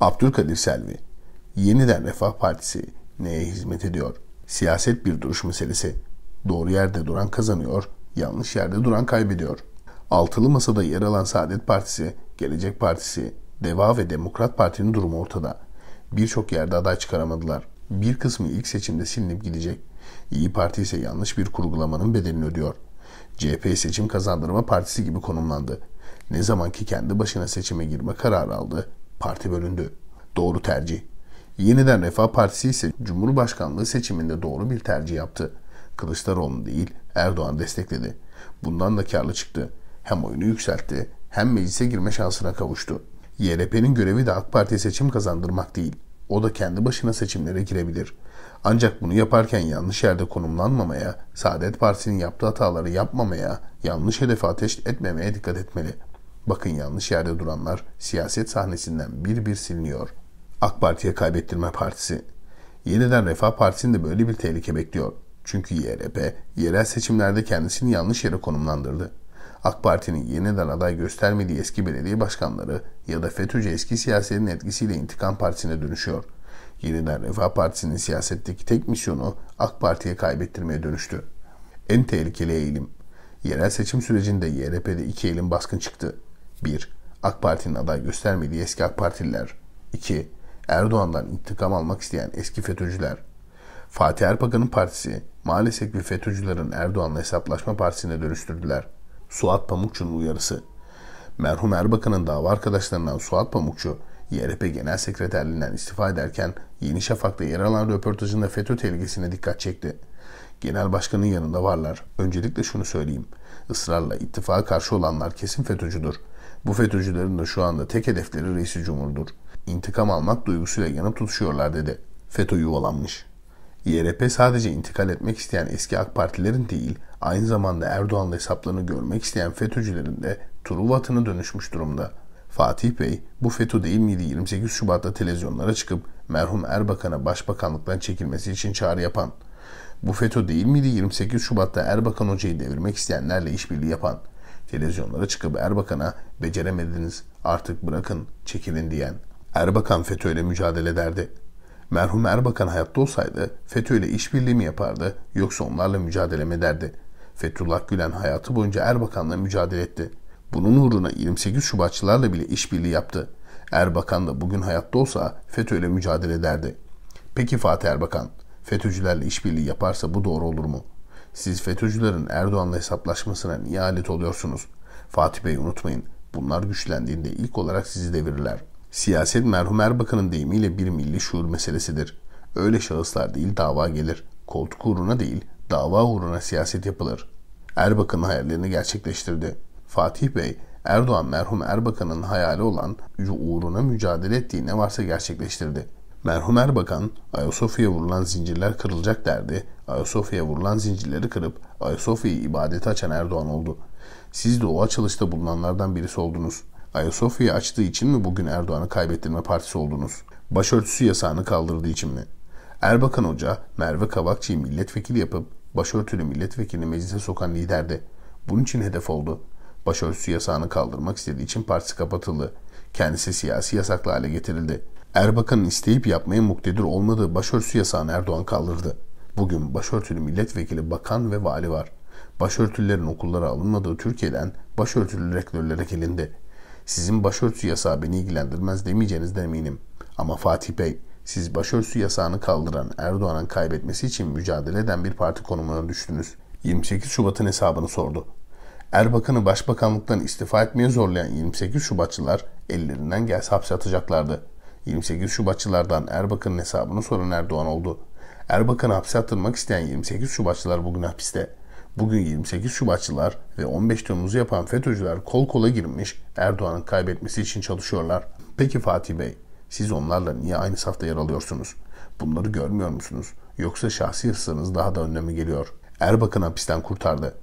Abdülkadir Selvi, yeniden Refah Partisi neye hizmet ediyor? Siyaset bir duruş meselesi. Doğru yerde duran kazanıyor, yanlış yerde duran kaybediyor. Altılı masada yer alan Saadet Partisi, Gelecek Partisi, Deva ve Demokrat Parti'nin durumu ortada. Birçok yerde aday çıkaramadılar. Bir kısmı ilk seçimde silinip gidecek. İyi Parti ise yanlış bir kurgulamanın bedelini ödüyor. CHP seçim kazandırma partisi gibi konumlandı. Ne zaman ki kendi başına seçime girme kararı aldı, Parti bölündü. Doğru tercih. Yeniden Refah Partisi ise Cumhurbaşkanlığı seçiminde doğru bir tercih yaptı. Kılıçdaroğlu değil Erdoğan destekledi. Bundan da karlı çıktı. Hem oyunu yükseltti hem meclise girme şansına kavuştu. YRP'nin görevi de AK Parti seçim kazandırmak değil. O da kendi başına seçimlere girebilir. Ancak bunu yaparken yanlış yerde konumlanmamaya, Saadet Partisi'nin yaptığı hataları yapmamaya, yanlış hedefe ateş etmemeye dikkat etmeli.'' Bakın yanlış yerde duranlar siyaset sahnesinden bir bir siliniyor. AK Parti'ye kaybettirme partisi. Yeniden Refah Partisi'nde böyle bir tehlike bekliyor. Çünkü YRP yerel seçimlerde kendisini yanlış yere konumlandırdı. AK Parti'nin yeniden aday göstermediği eski belediye başkanları ya da FETÖ'cü eski siyasetin etkisiyle intikam partisine dönüşüyor. Yeniden Refah Partisi'nin siyasetteki tek misyonu AK Parti'ye kaybettirmeye dönüştü. En tehlikeli eğilim. Yerel seçim sürecinde YRP'de iki elin baskın çıktı. 1. AK Parti'nin aday göstermediği eski AK Partililer 2. Erdoğan'dan intikam almak isteyen eski FETÖ'cüler Fatih Erbakan'ın partisi maalesef bir FETÖ'cülerin Erdoğan'la hesaplaşma partisine dönüştürdüler. Suat Pamukçu'nun uyarısı Merhum Erbakan'ın dava arkadaşlarından Suat Pamukçu, YRP Genel Sekreterliğinden istifa ederken Yeni Şafak'ta yer alan röportajında FETÖ tehlikesine dikkat çekti. Genel başkanın yanında varlar. Öncelikle şunu söyleyeyim. Israrla ittifaka karşı olanlar kesin FETÖ'cüdür. Bu FETÖ'cülerin de şu anda tek hedefleri reisi cumhurdur. İntikam almak duygusuyla yanıp tutuşuyorlar dedi. FETÖ yuvalanmış. YRP sadece intikal etmek isteyen eski AK Partilerin değil, aynı zamanda Erdoğan'la hesaplarını görmek isteyen FETÖ'cülerin de turu vatını dönüşmüş durumda. Fatih Bey, bu FETÖ değil miydi 28 Şubat'ta televizyonlara çıkıp merhum Erbakan'a başbakanlıktan çekilmesi için çağrı yapan? Bu FETÖ değil miydi 28 Şubat'ta Erbakan Hoca'yı devirmek isteyenlerle işbirliği yapan? Televizyonlara çıkıp Erbakan'a beceremediniz artık bırakın çekilin diyen Erbakan FETÖ'yle mücadele ederdi. Merhum Erbakan hayatta olsaydı FETÖ'yle işbirliği mi yapardı yoksa onlarla mücadele mi ederdi? Fethullah Gülen hayatı boyunca Erbakan'la mücadele etti. Bunun uğruna 28 Şubatçılarla bile işbirliği yaptı. Erbakan da bugün hayatta olsa FETÖ'yle mücadele ederdi. Peki Fatih Erbakan, FETÖ'cülerle işbirliği yaparsa bu doğru olur mu? Siz FETÖ'cülerin Erdoğan'la hesaplaşmasına niye alet oluyorsunuz? Fatih Bey unutmayın. Bunlar güçlendiğinde ilk olarak sizi devirirler. Siyaset merhum Erbakan'ın deyimiyle bir milli şuur meselesidir. Öyle şahıslar değil dava gelir. Koltuk uğruna değil, dava uğruna siyaset yapılır. Erbakan hayallerini gerçekleştirdi. Fatih Bey, Erdoğan merhum Erbakan'ın hayali olan uğruna mücadele ettiği ne varsa gerçekleştirdi. Merhum Erbakan, Ayasofya'ya vurulan zincirler kırılacak derdi. Ayasofya'ya vurulan zincirleri kırıp Ayasofya'yı ibadete açan Erdoğan oldu. Siz de o açılışta bulunanlardan birisi oldunuz. Ayasofya'yı açtığı için mi bugün Erdoğan'ı kaybettirme partisi oldunuz? Başörtüsü yasağını kaldırdığı için mi? Erbakan Hoca, Merve Kabakçı'yı milletvekili yapıp başörtülü milletvekilini meclise sokan liderdi. Bunun için hedef oldu. Başörtüsü yasağını kaldırmak istediği için partisi kapatıldı. Kendisi siyasi yasaklı hale getirildi. Erbakan'ın isteyip yapmaya muktedir olmadığı başörtüsü yasağını Erdoğan kaldırdı. Bugün başörtülü milletvekili bakan ve vali var. Başörtülülerin okullara alınmadığı Türkiye'den başörtülü rektörlere gelindi. Sizin başörtüsü yasağı beni ilgilendirmez demeyeceğinizden eminim. Ama Fatih Bey, siz başörtüsü yasağını kaldıran Erdoğan'ın kaybetmesi için mücadele eden bir parti konumuna düştünüz. 28 Şubat'ın hesabını sordu. Erbakan'ı başbakanlıktan istifa etmeye zorlayan 28 Şubatçılar ellerinden gelse hapse atacaklardı. 28 Şubatçılardan Erbakan'ın hesabını soran Erdoğan oldu. Erbakan'ı hapse attırmak isteyen 28 Şubatçılar bugün hapiste. Bugün 28 Şubatçılar ve 15 Temmuz'u yapan FETÖ'cüler kol kola girmiş Erdoğan'ın kaybetmesi için çalışıyorlar. Peki Fatih Bey, siz onlarla niye aynı safta yer alıyorsunuz? Bunları görmüyor musunuz? Yoksa şahsi hırslarınız daha da önleme geliyor. Erbakan hapisten kurtardı.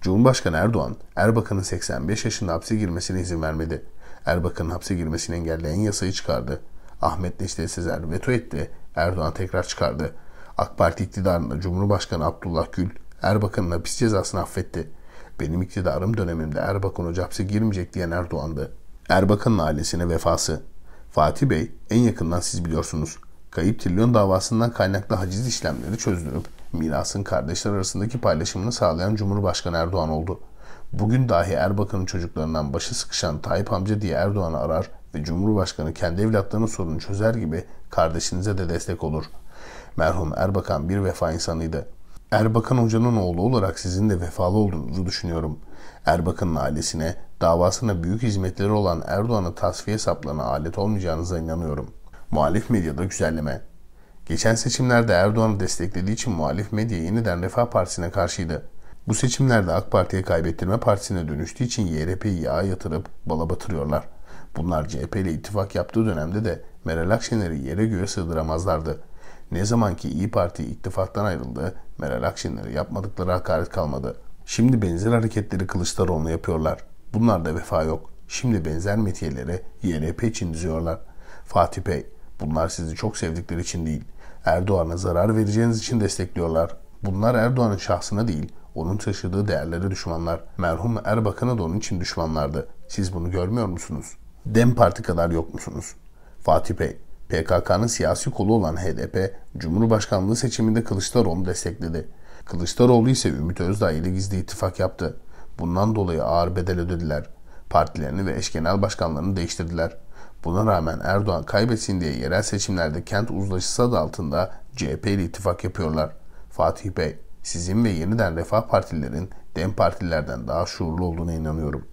Cumhurbaşkanı Erdoğan, Erbakan'ın 85 yaşında hapse girmesine izin vermedi. Erbakan'ın hapse girmesini engelleyen yasayı çıkardı. Ahmet Necdet Sezer veto etti. Erdoğan tekrar çıkardı. AK Parti iktidarında Cumhurbaşkanı Abdullah Gül Erbakan'ın hapis cezasını affetti. Benim iktidarım döneminde Erbakan Hoca hapse girmeyecek diyen Erdoğan'dı. Erbakan'ın ailesine vefası. Fatih Bey en yakından siz biliyorsunuz. Kayıp trilyon davasından kaynaklı haciz işlemleri çözdürüp mirasın kardeşler arasındaki paylaşımını sağlayan Cumhurbaşkanı Erdoğan oldu. Bugün dahi Erbakan'ın çocuklarından başı sıkışan Tayyip amca diye Erdoğan'ı arar, ve Cumhurbaşkanı kendi evlatlarının sorunu çözer gibi kardeşinize de destek olur. Merhum Erbakan bir vefa insanıydı. Erbakan Hoca'nın oğlu olarak sizin de vefalı olduğunuzu düşünüyorum. Erbakan'ın ailesine, davasına büyük hizmetleri olan Erdoğan'ı tasfiye saplarına alet olmayacağınıza inanıyorum. Muhalif medyada güzelleme. Geçen seçimlerde Erdoğan'ı desteklediği için muhalif medya yeniden Refah Partisi'ne karşıydı. Bu seçimlerde AK Parti'ye kaybettirme partisine dönüştüğü için YRP'yi yağa yatırıp bala batırıyorlar.'' Bunlar CHP ile ittifak yaptığı dönemde de Meral Akşener'i yere göğe sığdıramazlardı. Ne zaman ki İyi Parti ittifaktan ayrıldı, Meral Akşener'e yapmadıkları hakaret kalmadı. Şimdi benzer hareketleri Kılıçdaroğlu'na yapıyorlar. Bunlarda vefa yok. Şimdi benzer metiyeleri YRP için diziyorlar. Fatih Bey, bunlar sizi çok sevdikleri için değil, Erdoğan'a zarar vereceğiniz için destekliyorlar. Bunlar Erdoğan'ın şahsına değil, onun taşıdığı değerlere düşmanlar. Merhum Erbakan'a da onun için düşmanlardı. Siz bunu görmüyor musunuz? Dem Parti kadar yok musunuz? Fatih Bey, PKK'nın siyasi kolu olan HDP, Cumhurbaşkanlığı seçiminde Kılıçdaroğlu destekledi. Kılıçdaroğlu ise Ümit Özdağ ile gizli ittifak yaptı. Bundan dolayı ağır bedel ödediler. Partilerini ve eş genel başkanlarını değiştirdiler. Buna rağmen Erdoğan kaybetsin diye yerel seçimlerde kent uzlaşısı adı altında CHP ile ittifak yapıyorlar. Fatih Bey, sizin ve yeniden Refah partilerin DEM partilerden daha şuurlu olduğuna inanıyorum.